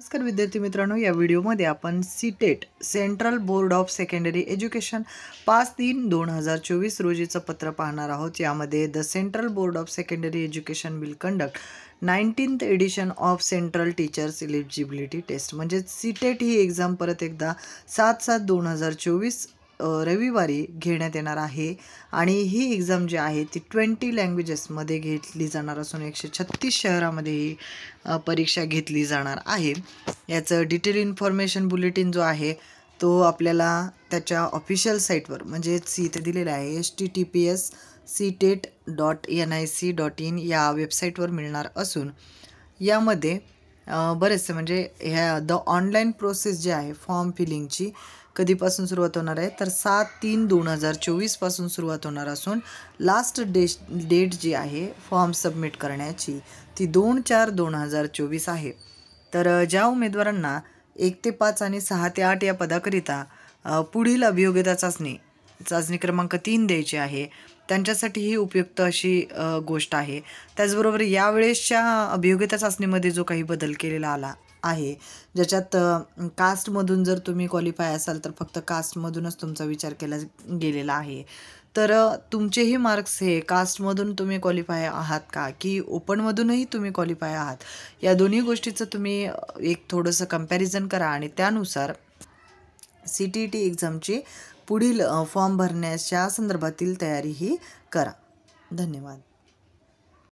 नमस्कार विद्यार्थी मित्रांनो या व्हिडिओमध्ये आपण CTET central board of secondary education पाच तीन दोन हजार चोवीस रोजीचं पत्र पाहणार आहोत यामध्ये the central board of secondary education will conduct nineteenth edition of central teachers eligibility test म्हणजे सीटेट e ही एक्झाम परत एकदा सात सात दोन हजार चोवीस रविवारी घेण्यात येणार आहे आणि ही एक्झाम जी आहे ती ट्वेंटी लँग्वेजेसमध्ये घेतली जाणार असून एकशे छत्तीस शहरामध्ये ही परीक्षा घेतली जाणार आहे याचं डिटेल इन्फॉर्मेशन बुलेटिन जो आहे तो आपल्याला त्याच्या ऑफिशियल साईटवर म्हणजेच इथे दिलेला आहे H T T P S C TET dot N I C dot in या वेबसाईटवर मिळणार असून यामध्ये बरेचसे म्हणजे ह्या द ऑनलाईन प्रोसेस जी आहे फॉर्म फिलिंगची कधीपासून सुरुवात होणार आहे तर सात तीन दोन हजार चोवीसपासून सुरुवात होणार असून लास्ट डेश डेट जी आहे फॉर्म सबमिट करण्याची ती दोन चार दोन हजार चोवीस आहे तर ज्या उमेदवारांना एक ते पाच आणि सहा ते आठ या पदाकरिता पुढील अभियोग्यता चाचणी चाचणी क्रमांक तीन द्यायची आहे त्यांच्यासाठी ही उपयुक्त अशी गोष्ट आहे त्याचबरोबर यावेळेसच्या अभियोग्यता चाचणीमध्ये जो काही बदल केलेला आला आहे ज्याच्यात कास्टमधून जर तुम्ही क्वालिफाय असाल तर फक्त कास्टमधूनच तुमचा विचार केला गेलेला आहे तर तुमचेही मार्क्स हे कास्टमधून तुम्ही क्वालिफाय आहात का की ओपनमधूनही तुम्ही क्वालिफाय आहात या दोन्ही गोष्टीचं तुम्ही एक थोडंसं कम्पॅरिझन करा आणि त्यानुसार सी टी ई टी एक्झामची पुढील फॉर्म भरण्याच्या संदर्भातील तयारीही करा धन्यवाद